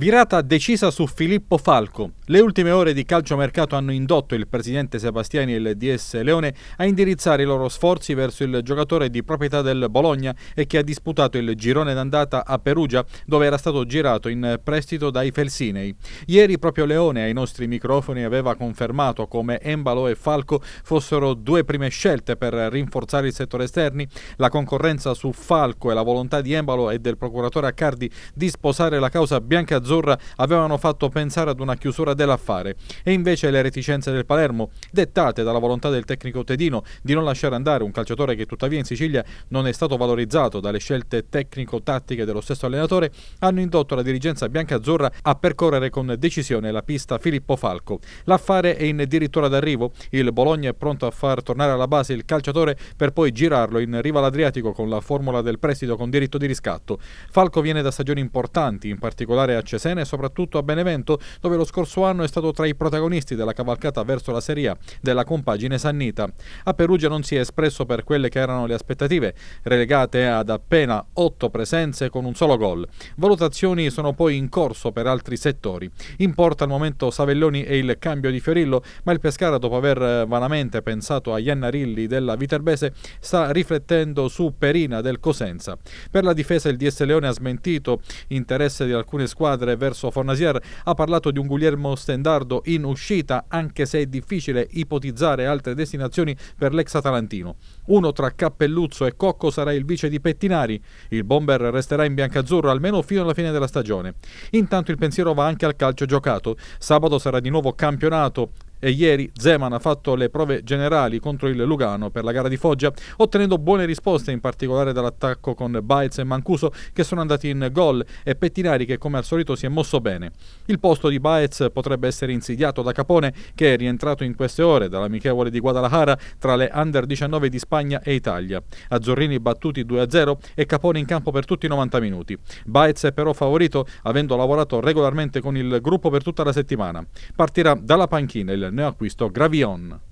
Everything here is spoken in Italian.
Virata decisa su Filippo Falco. Le ultime ore di calciomercato hanno indotto il presidente Sebastiani e il DS Leone a indirizzare i loro sforzi verso il giocatore di proprietà del Bologna e che ha disputato il girone d'andata a Perugia, dove era stato girato in prestito dai Felsinei. Ieri proprio Leone ai nostri microfoni aveva confermato come Embalo e Falco fossero due prime scelte per rinforzare il settore esterni. La concorrenza su Falco e la volontà di Embalo e del procuratore Accardi di sposare la causa bianca-azzurra Nerazzurra avevano fatto pensare ad una chiusura dell'affare e invece le reticenze del Palermo, dettate dalla volontà del tecnico Tedino di non lasciare andare un calciatore che tuttavia in Sicilia non è stato valorizzato dalle scelte tecnico-tattiche dello stesso allenatore, hanno indotto la dirigenza biancazzurra a percorrere con decisione la pista Filippo Falco. L'affare è in dirittura d'arrivo, il Bologna è pronto a far tornare alla base il calciatore per poi girarlo in riva all'Adriatico con la formula del prestito con diritto di riscatto. Falco viene da stagioni importanti, in particolare a Cesena e soprattutto a Benevento, dove lo scorso anno è stato tra i protagonisti della cavalcata verso la Serie A della compagine Sannita. A Perugia non si è espresso per quelle che erano le aspettative, relegate ad appena otto presenze con un solo gol. Valutazioni sono poi in corso per altri settori. In porta al momento Savelloni e il cambio di Fiorillo, ma il Pescara dopo aver eh, vanamente pensato a Iannarilli della Viterbese sta riflettendo su Perina del Cosenza. Per la difesa il DS Leone ha smentito interesse di alcune squadre madre verso Fornasier ha parlato di un Guglielmo Stendardo in uscita, anche se è difficile ipotizzare altre destinazioni per l'ex atalantino. Uno tra Cappelluzzo e Cocco sarà il vice di Pettinari. Il bomber resterà in biancazzurro almeno fino alla fine della stagione. Intanto il pensiero va anche al calcio giocato. Sabato sarà di nuovo campionato e ieri Zeman ha fatto le prove generali contro il Lugano per la gara di Foggia, ottenendo buone risposte in particolare dall'attacco con Baez e Mancuso che sono andati in gol e Pettinari che come al solito si è mosso bene. Il posto di Baez potrebbe essere insidiato da Capone che è rientrato in queste ore dall'amichevole di Guadalajara tra le under 19 di Spagna e Italia. Azzurrini battuti 2-0 e Capone in campo per tutti i 90 minuti. Baez è però favorito avendo lavorato regolarmente con il gruppo per tutta la settimana. Partirà dalla panchina il ne acquistò Gravion.